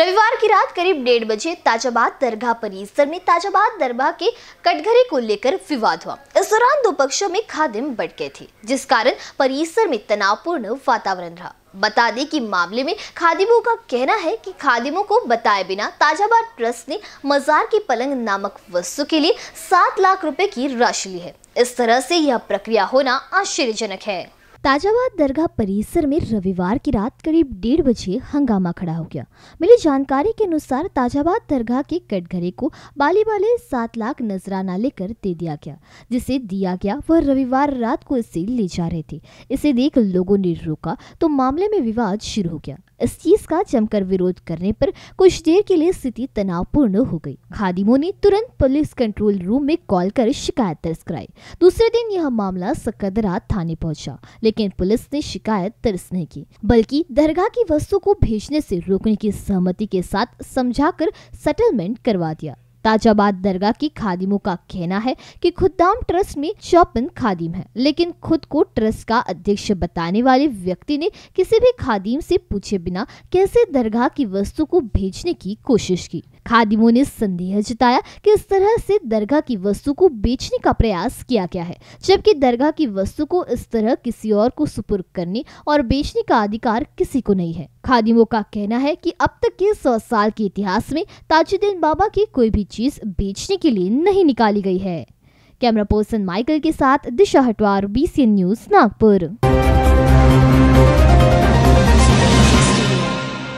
रविवार की रात करीब डेढ़ बजे ताजाबाद दरगाह परिसर में ताजाबाद दरगाह के कटघरे को लेकर विवाद हुआ इस दौरान दो पक्षों में खादिम बढ़ गए थे जिस कारण परिसर में तनावपूर्ण वातावरण रहा बता दें कि मामले में खादिमों का कहना है कि खादिमों को बताए बिना ताजाबाद ट्रस्ट ने मजार की पलंग नामक वस्तु के लिए सात लाख रुपए की राशि ली है इस तरह से यह प्रक्रिया होना आश्चर्यजनक है ताजाबाद दरगाह परिसर में रविवार की रात करीब डेढ़ बजे हंगामा खड़ा हो गया मिली जानकारी के अनुसार ताजाबाद दरगाह के कटघरे को बाली बाले सात लाख नजराना लेकर दे दिया गया जिसे दिया गया वह रविवार रात को इसे ले जा रहे थे इसे देख लोगों ने रोका तो मामले में विवाद शुरू हो गया इस चीज का जमकर विरोध करने पर कुछ देर के लिए स्थिति तनावपूर्ण हो गई खादिमो ने तुरंत पुलिस कंट्रोल रूम में कॉल कर शिकायत दर्ज कराई दूसरे दिन यह मामला सकदरा थाने पहुंचा लेकिन पुलिस ने शिकायत दर्ज नहीं की बल्कि दरगाह की वस्तु को भेजने से रोकने की सहमति के साथ समझाकर सेटलमेंट करवा दिया ताजाबाद दरगाह की खादिमों का कहना है कि खुदाम ट्रस्ट में चौपन खादिम है लेकिन खुद को ट्रस्ट का अध्यक्ष बताने वाले व्यक्ति ने किसी भी खादिम से पूछे बिना कैसे दरगाह की वस्तु को भेजने की कोशिश की खादिमों ने संदेह जताया कि इस तरह से दरगाह की वस्तु को बेचने का प्रयास किया गया है जबकि दरगाह की वस्तु को इस तरह किसी और को सुपुर्द करने और बेचने का अधिकार किसी को नहीं है खादिमों का कहना है कि अब तक के सौ साल के इतिहास में ताजुद्दीन बाबा की कोई भी चीज बेचने के लिए नहीं निकाली गई है कैमरा पर्सन माइकल के साथ दिशा हटवार बीसीएन न्यूज नागपुर